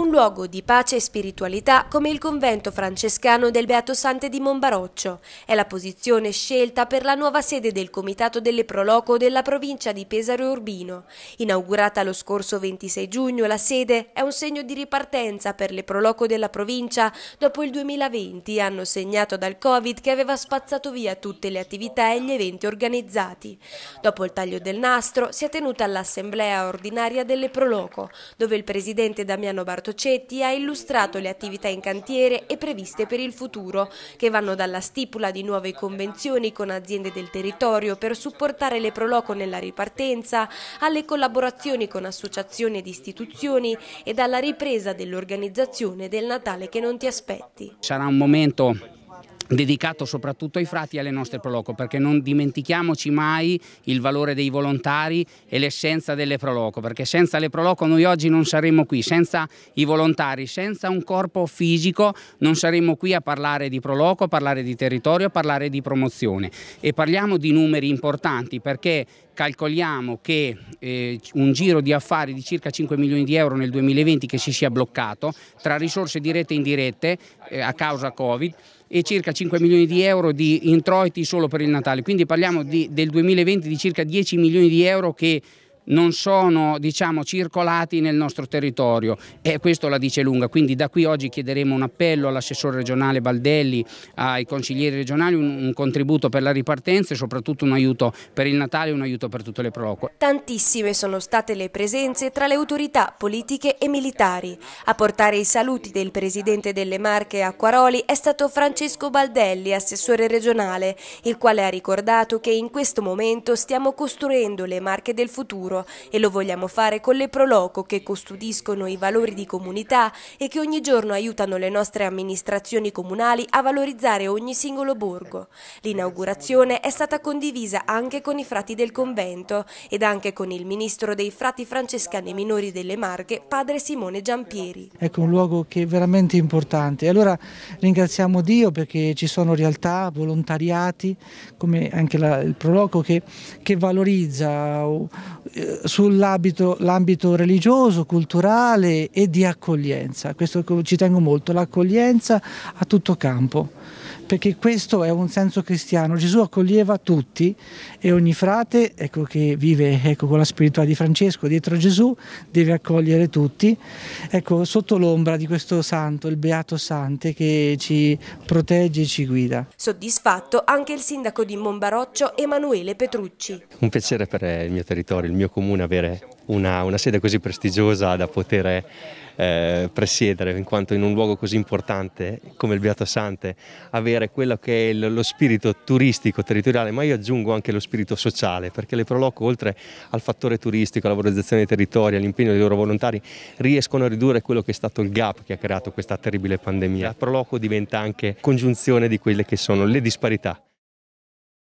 un luogo di pace e spiritualità come il convento francescano del Beato Sante di Monbaroccio. È la posizione scelta per la nuova sede del Comitato delle Proloco della provincia di Pesaro Urbino. Inaugurata lo scorso 26 giugno, la sede è un segno di ripartenza per le Proloco della provincia dopo il 2020, anno segnato dal Covid che aveva spazzato via tutte le attività e gli eventi organizzati. Dopo il taglio del nastro si è tenuta l'assemblea ordinaria delle Proloco, dove il presidente Damiano Bartolomeo Roberto Cetti ha illustrato le attività in cantiere e previste per il futuro, che vanno dalla stipula di nuove convenzioni con aziende del territorio per supportare le Proloco nella ripartenza, alle collaborazioni con associazioni ed istituzioni e dalla ripresa dell'organizzazione del Natale che non ti aspetti. Sarà un momento dedicato soprattutto ai frati e alle nostre proloco, perché non dimentichiamoci mai il valore dei volontari e l'essenza delle proloco, perché senza le proloco noi oggi non saremmo qui, senza i volontari, senza un corpo fisico non saremmo qui a parlare di proloco, a parlare di territorio, a parlare di promozione e parliamo di numeri importanti perché calcoliamo che eh, un giro di affari di circa 5 milioni di euro nel 2020 che si sia bloccato tra risorse dirette e indirette eh, a causa Covid e circa 5 milioni di euro di introiti solo per il Natale, quindi parliamo di, del 2020 di circa 10 milioni di euro che non sono diciamo, circolati nel nostro territorio e questo la dice lunga, quindi da qui oggi chiederemo un appello all'assessore regionale Baldelli, ai consiglieri regionali, un, un, contributo per la ripartenza e soprattutto un aiuto per il Natale e un aiuto per tutte le proloco. Tantissime sono state le presenze tra le autorità politiche e militari. A portare i saluti del presidente delle Marche Acquaroli è stato Francesco Baldelli, assessore regionale, il quale ha ricordato che in questo momento stiamo costruendo le Marche del futuro futuro e lo vogliamo fare con le Proloco che custodiscono i valori di comunità e che ogni giorno aiutano le nostre amministrazioni comunali a valorizzare ogni singolo borgo. L'inaugurazione è stata condivisa anche con i frati del convento ed anche con il ministro dei frati francescani minori delle Marche, padre Simone Giampieri. Ecco un luogo che è veramente importante. Allora ringraziamo Dio perché ci sono realtà, volontariati, come anche la, il Proloco che, che valorizza eh, sull'ambito religioso, culturale e di accoglienza. Questo ci tengo molto, l'accoglienza a tutto campo perché questo è un senso cristiano. Gesù accoglieva tutti e ogni frate ecco, che vive ecco, con la spiritualità di Francesco dietro Gesù deve accogliere tutti ecco, sotto l'ombra di questo santo, il Beato Sante che ci protegge e ci guida. Soddisfatto anche il sindaco di Monbaroccio Emanuele Petrucci. Un piacere per il mio territorio, il mio comune avere una, una sede così prestigiosa da poter eh, presiedere, in quanto in un luogo così importante come il Beato Sante avere quello che è lo spirito turistico territoriale, ma io aggiungo anche lo spirito sociale, perché le Proloco oltre al fattore turistico, alla valorizzazione dei territori, all'impegno dei loro volontari, riescono a ridurre quello che è stato il gap che ha creato questa terribile pandemia. La Proloco diventa anche congiunzione di quelle che sono le disparità